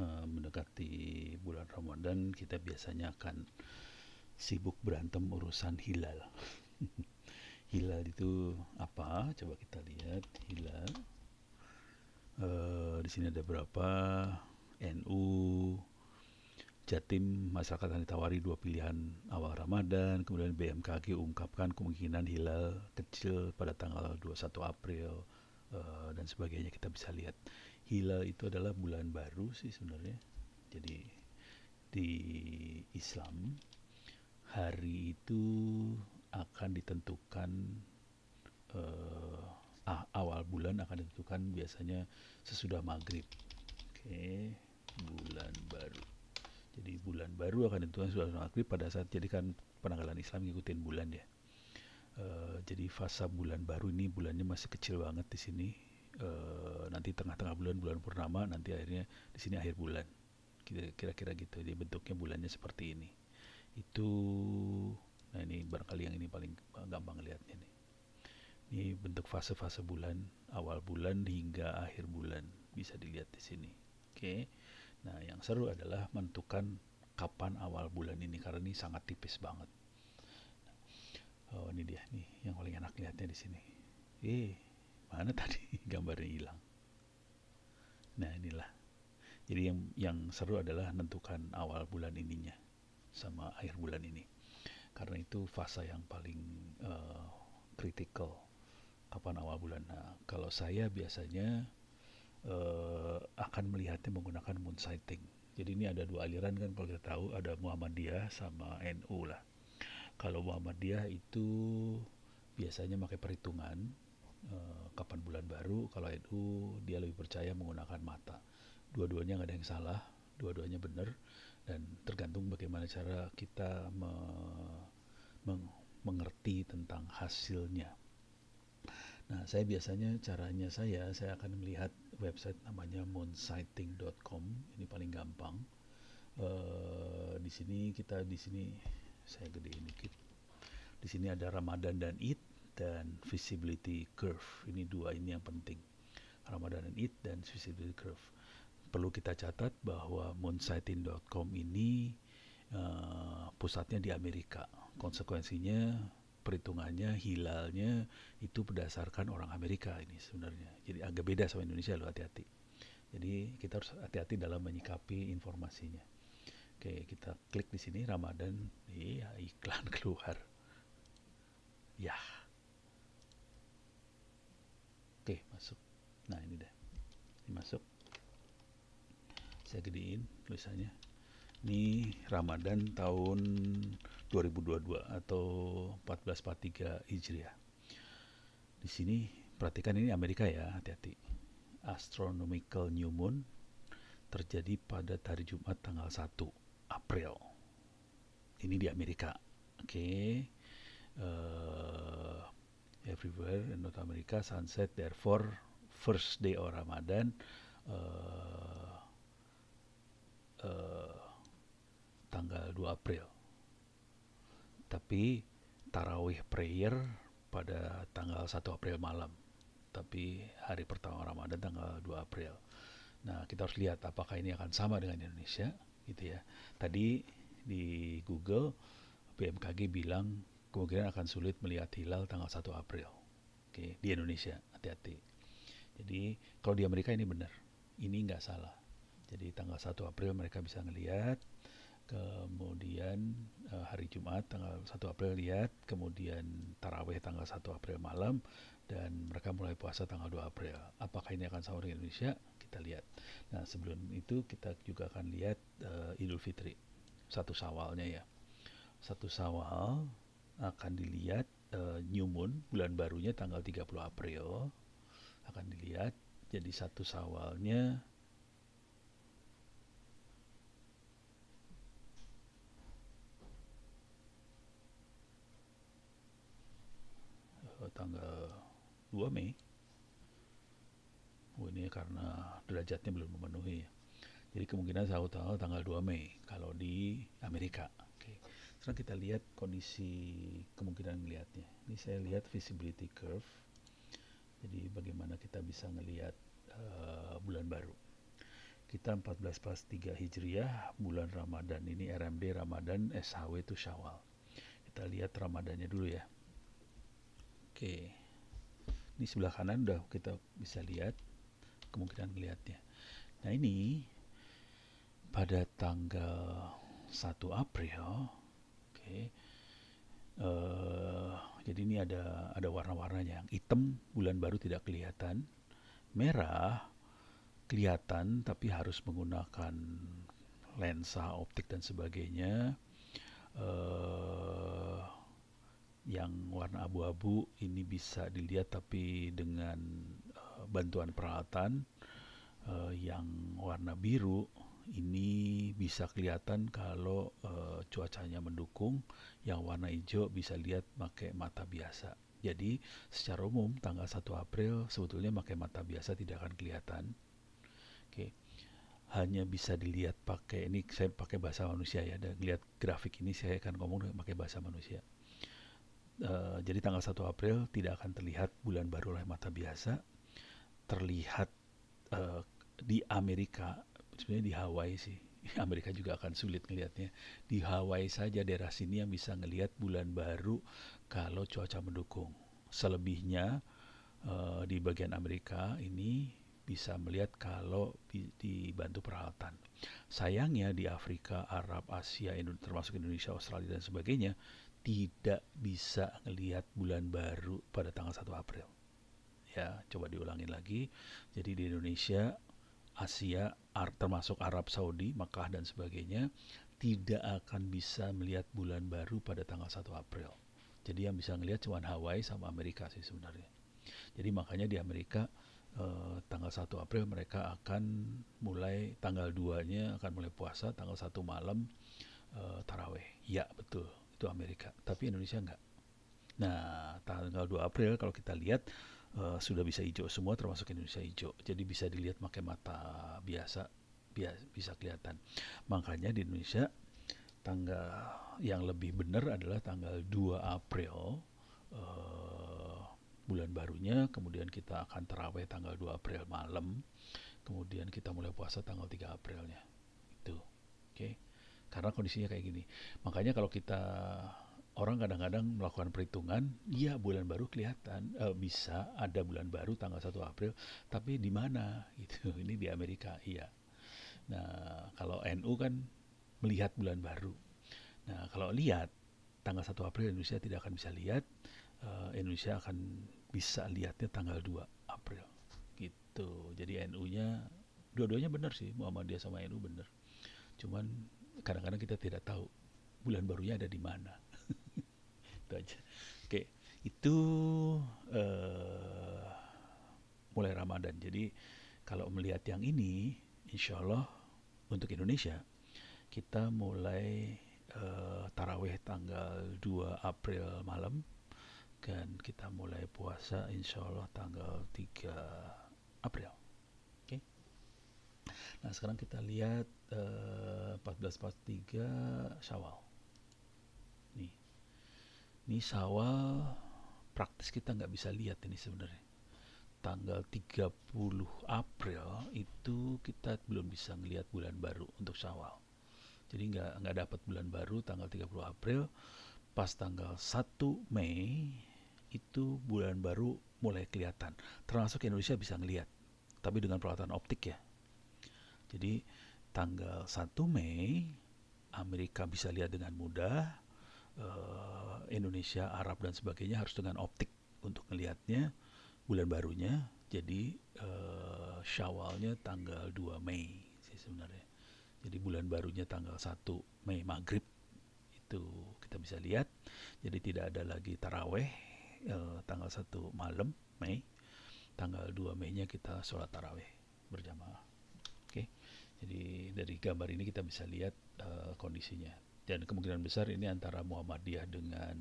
Eh, mendekati bulan Ramadan kita biasanya akan sibuk berantem urusan hilal. hilal itu apa? Coba kita lihat hilal. Uh, di sini ada berapa? NU, Jatim masyarakat akan ditawari dua pilihan awal Ramadan, kemudian BMKG ungkapkan kemungkinan hilal kecil pada tanggal 21 April eh, dan sebagainya kita bisa lihat hilal itu adalah bulan baru sih sebenarnya. Jadi di Islam hari itu akan ditentukan eh, awal bulan akan ditentukan biasanya sesudah maghrib. Oke, okay. bulan baru. Jadi bulan baru akan ditentukan sesudah maghrib pada saat jadi kan penanggalan Islam ngikutin bulan ya. Uh, jadi fase bulan baru ini bulannya masih kecil banget di sini uh, di tengah-tengah bulan bulan purnama nanti akhirnya di sini akhir bulan kira-kira gitu jadi bentuknya bulannya seperti ini itu nah ini barangkali yang ini paling gampang lihatnya nih ini bentuk fase-fase bulan awal bulan hingga akhir bulan bisa dilihat di sini oke nah yang seru adalah menentukan kapan awal bulan ini karena ini sangat tipis banget oh ini dia nih yang paling enak lihatnya di sini eh mana tadi gambarnya hilang Nah inilah. Jadi yang yang seru adalah menentukan awal bulan ininya sama akhir bulan ini. Karena itu fase yang paling uh, critical kapan awal bulan. Nah, kalau saya biasanya uh, akan melihatnya menggunakan moon sighting. Jadi ini ada dua aliran kan kalau kita tahu ada Muhammadiyah sama NU lah. Kalau Muhammadiyah itu biasanya pakai perhitungan baru kalau NU dia lebih percaya menggunakan mata dua-duanya nggak ada yang salah dua-duanya benar dan tergantung bagaimana cara kita me meng mengerti tentang hasilnya nah saya biasanya caranya saya saya akan melihat website namanya moonsighting.com ini paling gampang uh, di sini kita di sini saya gedein dikit di sini ada Ramadan dan Id dan visibility curve. Ini dua ini yang penting. Ramadan and Eid dan visibility curve. Perlu kita catat bahwa moonsighting.com ini uh, pusatnya di Amerika. Konsekuensinya perhitungannya hilalnya itu berdasarkan orang Amerika ini sebenarnya. Jadi agak beda sama Indonesia loh hati-hati. Jadi kita harus hati-hati dalam menyikapi informasinya. Oke, kita klik di sini Ramadan. Iya, iklan keluar. Ya oke masuk nah ini deh ini masuk saya gedein tulisannya ini Ramadan tahun 2022 atau 1443 Hijriah di sini perhatikan ini Amerika ya hati-hati astronomical new moon terjadi pada hari Jumat tanggal 1 April ini di Amerika oke okay. uh, eh, everywhere in North America sunset therefore first day of Ramadan uh, uh, tanggal 2 April tapi tarawih prayer pada tanggal 1 April malam tapi hari pertama Ramadan tanggal 2 April nah kita harus lihat apakah ini akan sama dengan Indonesia gitu ya tadi di Google BMKG bilang kemungkinan akan sulit melihat hilal tanggal 1 April. Oke, di Indonesia, hati-hati. Jadi kalau di Amerika ini benar, ini nggak salah. Jadi tanggal 1 April mereka bisa ngelihat, kemudian eh, hari Jumat tanggal 1 April lihat, kemudian Tarawih tanggal 1 April malam, dan mereka mulai puasa tanggal 2 April. Apakah ini akan sama dengan Indonesia? Kita lihat. Nah sebelum itu kita juga akan lihat uh, Idul Fitri, satu sawalnya ya. Satu sawal akan dilihat uh, new moon bulan barunya tanggal 30 April akan dilihat jadi satu sawalnya eh, tanggal 2 Mei oh, ini karena derajatnya belum memenuhi jadi kemungkinan saya tanggal 2 Mei kalau di Amerika sekarang kita lihat kondisi kemungkinan melihatnya ini saya lihat visibility curve jadi bagaimana kita bisa melihat uh, eh, bulan baru kita 14 pas 3 Hijriah bulan Ramadan ini RMD Ramadan SHW itu Syawal kita lihat Ramadannya dulu ya oke ini sebelah kanan udah kita bisa lihat kemungkinan melihatnya nah ini pada tanggal 1 April okay. uh, eh, jadi ini ada ada warna-warnanya yang hitam bulan baru tidak kelihatan merah kelihatan tapi harus menggunakan lensa optik dan sebagainya uh, yang warna abu-abu ini bisa dilihat tapi dengan uh, bantuan peralatan uh, yang warna biru ini bisa kelihatan kalau e, cuacanya mendukung yang warna hijau bisa lihat pakai mata biasa jadi secara umum tanggal 1 April sebetulnya pakai mata biasa tidak akan kelihatan oke hanya bisa dilihat pakai ini saya pakai bahasa manusia ya dan lihat grafik ini saya akan ngomong pakai bahasa manusia Uh, jadi tanggal 1 April tidak akan terlihat bulan baru oleh mata biasa terlihat uh, di Amerika sebenarnya di Hawaii sih Amerika juga akan sulit ngelihatnya di Hawaii saja daerah sini yang bisa ngelihat bulan baru kalau cuaca mendukung selebihnya uh, di bagian Amerika ini bisa melihat kalau dibantu peralatan. Sayangnya di Afrika, Arab, Asia, termasuk Indonesia, Australia dan sebagainya tidak bisa melihat bulan baru pada tanggal 1 April. Ya, coba diulangin lagi. Jadi di Indonesia Asia, termasuk Arab Saudi, Mekah dan sebagainya, tidak akan bisa melihat bulan baru pada tanggal 1 April. Jadi yang bisa melihat cuma Hawaii sama Amerika sih sebenarnya. Jadi makanya di Amerika eh, tanggal 1 April mereka akan mulai tanggal 2-nya akan mulai puasa, tanggal 1 malam eh, taraweh. Ya, betul. Itu Amerika. Tapi Indonesia enggak. Nah, tanggal 2 April kalau kita lihat Eh, sudah bisa hijau semua termasuk Indonesia hijau jadi bisa dilihat pakai mata biasa biasa bisa kelihatan makanya di Indonesia tanggal yang lebih benar adalah tanggal 2 April uh, bulan barunya kemudian kita akan terawih tanggal 2 April malam kemudian kita mulai puasa tanggal 3 Aprilnya itu oke okay? karena kondisinya kayak gini makanya kalau kita orang kadang-kadang melakukan perhitungan, ya bulan baru kelihatan uh, bisa ada bulan baru tanggal 1 April, tapi di mana gitu. Ini di Amerika, iya. Nah, kalau NU kan melihat bulan baru. Nah, kalau lihat tanggal 1 April Indonesia tidak akan bisa lihat, uh, Indonesia akan bisa lihatnya tanggal 2 April. Gitu. Jadi NU-nya dua-duanya benar sih, Muhammadiyah sama NU benar. Cuman kadang-kadang kita tidak tahu bulan barunya ada di mana itu aja oke itu uh, mulai Ramadan jadi kalau melihat yang ini insya Allah untuk Indonesia kita mulai uh, taraweh tanggal 2 April malam dan kita mulai puasa insya Allah tanggal 3 April oke okay. nah sekarang kita lihat eh, uh, 1443 Syawal ini sawal praktis kita nggak bisa lihat ini sebenarnya tanggal 30 April itu kita belum bisa ngelihat bulan baru untuk sawal. Jadi nggak nggak dapat bulan baru tanggal 30 April. Pas tanggal 1 Mei itu bulan baru mulai kelihatan. Termasuk Indonesia bisa ngelihat, tapi dengan peralatan optik ya. Jadi tanggal 1 Mei Amerika bisa lihat dengan mudah, Eh, Indonesia, Arab dan sebagainya harus dengan optik untuk melihatnya bulan barunya. Jadi uh, Syawalnya tanggal 2 Mei sih sebenarnya. Jadi bulan barunya tanggal 1 Mei maghrib itu kita bisa lihat. Jadi tidak ada lagi taraweh uh, tanggal 1 malam Mei. Tanggal 2 Mei-nya kita sholat taraweh berjamaah. Oke. Okay. Jadi dari gambar ini kita bisa lihat uh, kondisinya dan kemungkinan besar ini antara Muhammadiyah dengan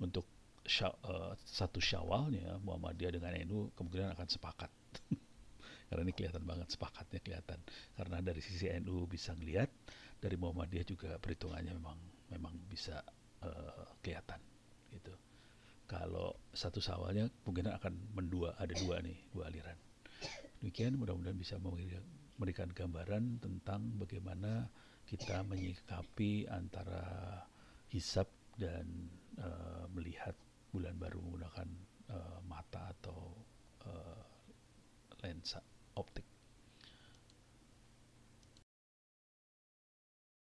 untuk sya, uh, satu syawalnya Muhammadiyah dengan NU kemungkinan akan sepakat karena ini kelihatan banget sepakatnya kelihatan karena dari sisi NU bisa ngelihat dari Muhammadiyah juga perhitungannya memang memang bisa uh, kelihatan gitu kalau satu syawalnya kemungkinan akan mendua ada dua nih dua aliran demikian mudah-mudahan bisa memberikan gambaran tentang bagaimana kita menyikapi antara hisap dan uh, melihat bulan baru menggunakan uh, mata atau uh, lensa optik.